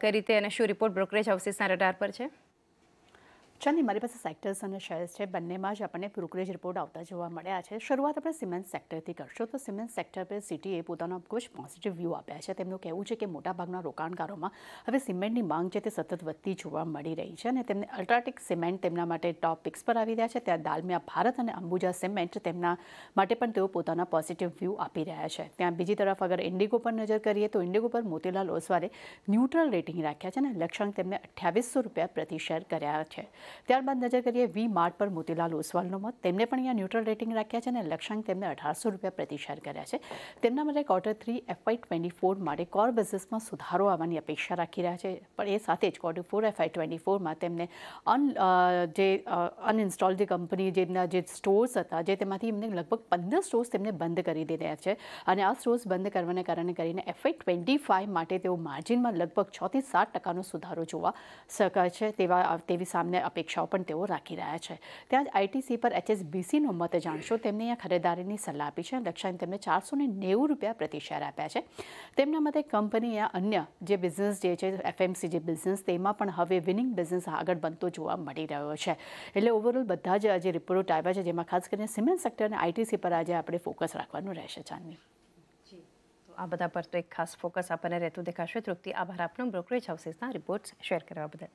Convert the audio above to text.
કઈ રીતે અને શું રિપોર્ટ બ્રોકરેજ હાઉસીસના રડાર પર છે ચણી મારી પાસે સેક્ટરસ અને શેર્સ છે બનનેમાં જ આપણે પ્રોક્યુરર રિપોર્ટ આવતા જોવા મળ્યા છે શરૂઆત આપણે સિમેન્ટ સેક્ટર થી કરશો તો સિમેન્ટ સેક્ટર પર સીટીએ પોતાનો ઉપગુજ પોઝિટિવ વ્યૂ આપ્યા છે તેમનું કહેવું છે કે મોટા ભાગના રોકાણકારોમાં હવે સિમેન્ટની માંગ જે સતત વધતી જોવા મળી રહી છે અને તેમણે અલ્ટ્રાટિક સિમેન્ટ તેમના માટે ટોપ પિક્સ પર આવી ગયા છે ત્યાં દાલમિયા ભારત અને અંબુજા સિમેન્ટ તેમના માટે પણ પોતાનો પોઝિટિવ વ્યૂ આપી રહ્યા છે ત્યાં બીજી તરફ અગર ઇન્ડિગો પર નજર કરીએ તો ઇન્ડિગો પર મોતીલાલ ઓસવાલે ન્યુટ્રલ રેટિંગ રાખ્યા છે ને લક્ષ્યાંક તેમણે 2800 રૂપિયા પ્રતિ શેર કર્યા છે ત્યારબાદ નજર કરીએ વી માર્ત પર મોતીલા લોસવાલનો મત તેમણે પણ અહીંયા ન્યુટ્રલ રેટિંગ રાખ્યા છે અને લક્ષ્યાંક તેમણે ₹1800 પ્રતિ શેર કર્યા છે તેમના માટે ક્વાર્ટર 3 FY24 માટે કોર બિઝનેસમાં સુધારો આવવાની અપેક્ષા રાખી રહ્યા છે પણ એ સાથે જ કોર્પોરેટ FY24 માં તેમણે અન જે અનઇન્સ્ટોલ્ડ કંપની જે નાજીત સ્ટોર્સ હતા જે તેમાંથી તેમણે લગભગ 15 સ્ટોર્સ તેમણે બંધ કરી દીધા છે અને આ સ્ટોર્સ બંધ કરવાના કારણે કરીને এফેફેટ 25 માટે તેઓ માર્જિનમાં લગભગ 6 થી 7% નો સુધારો જોવા સકાય છે તેવા તેવી સામે અપેક્ષાઓ પણ તેઓ રાખી રહ્યા છે ત્યાં જ આઈટીસી પર એચએસબીસીનો મત જાણશો તેમને અહીંયા ખરીદારીની સલાહ આપી છે લક્ષ્યાંક તેમને ચારસો નેવું રૂપિયા પ્રતિ શેર આપ્યા છે તેમના મતે કંપની યા અન્ય જે બિઝનેસ જે છે એફએમસી જે બિઝનેસ તેમાં પણ હવે વિનિંગ બિઝનેસ આગળ બનતો જોવા મળી રહ્યો છે એટલે ઓવરઓલ બધા જ જે રિપોર્ટ આવ્યા છે જેમાં ખાસ કરીને સિમેન્ટ સેક્ટર અને આઈટીસી પર આજે આપણે ફોકસ રાખવાનું રહેશે જાનવી આ બધા પર તો એક ખાસ ફોકસ આપણને રહેતું દેખાશે તૃપ્તિ આભાર આપનો બ્રોકરેજ હાઉસીસના રિપોર્ટ્સ શેર કરવા બદલ